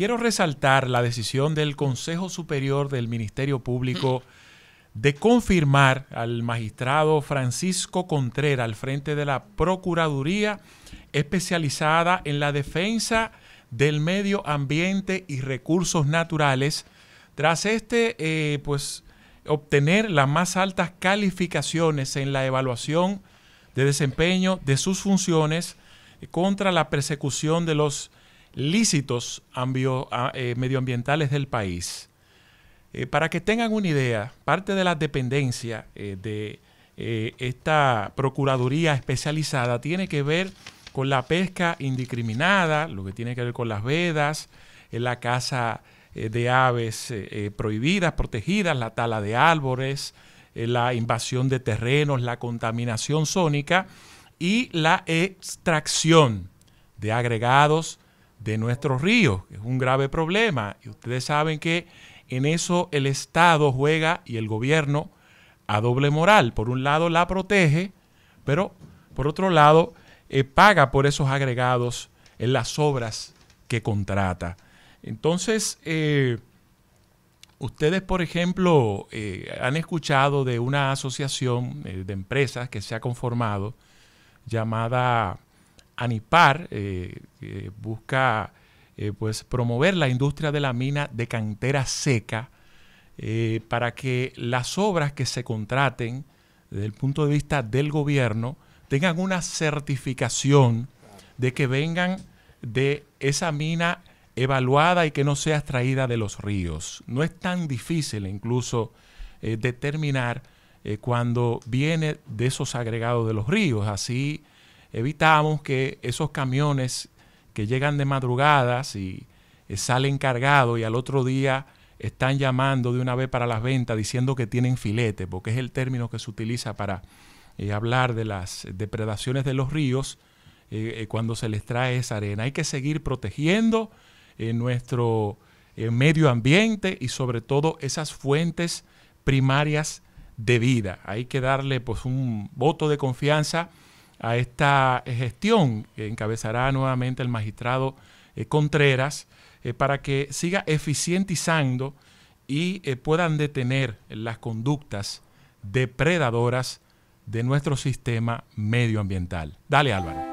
quiero resaltar la decisión del Consejo Superior del Ministerio Público de confirmar al magistrado Francisco Contreras al frente de la Procuraduría especializada en la defensa del medio ambiente y recursos naturales, tras este, eh, pues, obtener las más altas calificaciones en la evaluación de desempeño de sus funciones contra la persecución de los lícitos eh, medioambientales del país. Eh, para que tengan una idea, parte de la dependencia eh, de esta Procuraduría especializada tiene que ver con la pesca indiscriminada, lo que tiene que ver con las vedas, la caza de aves prohibidas, protegidas, la tala de árboles, la invasión de terrenos, la contaminación sónica y la extracción de agregados de nuestros ríos, que es un grave problema. Y ustedes saben que en eso el Estado juega y el gobierno a doble moral. Por un lado la protege, pero por otro lado eh, paga por esos agregados en las obras que contrata. Entonces, eh, ustedes, por ejemplo, eh, han escuchado de una asociación de empresas que se ha conformado llamada ANIPAR eh, busca eh, pues promover la industria de la mina de cantera seca eh, para que las obras que se contraten desde el punto de vista del gobierno tengan una certificación de que vengan de esa mina evaluada y que no sea extraída de los ríos. No es tan difícil incluso determinar cuando viene de esos agregados de los ríos. Así evitamos que esos camiones que llegan de madrugadas y eh, salen cargados y al otro día están llamando de una vez para las ventas diciendo que tienen filete, porque es el término que se utiliza para eh, hablar de las depredaciones de los ríos eh, cuando se les trae esa arena. Hay que seguir protegiendo nuestro medio ambiente y sobre todo esas fuentes primarias de vida. Hay que darle pues, un voto de confianza a esta gestión que encabezará nuevamente el magistrado eh, Contreras eh, para que siga eficientizando y eh, puedan detener las conductas depredadoras de nuestro sistema medioambiental. Dale Álvaro.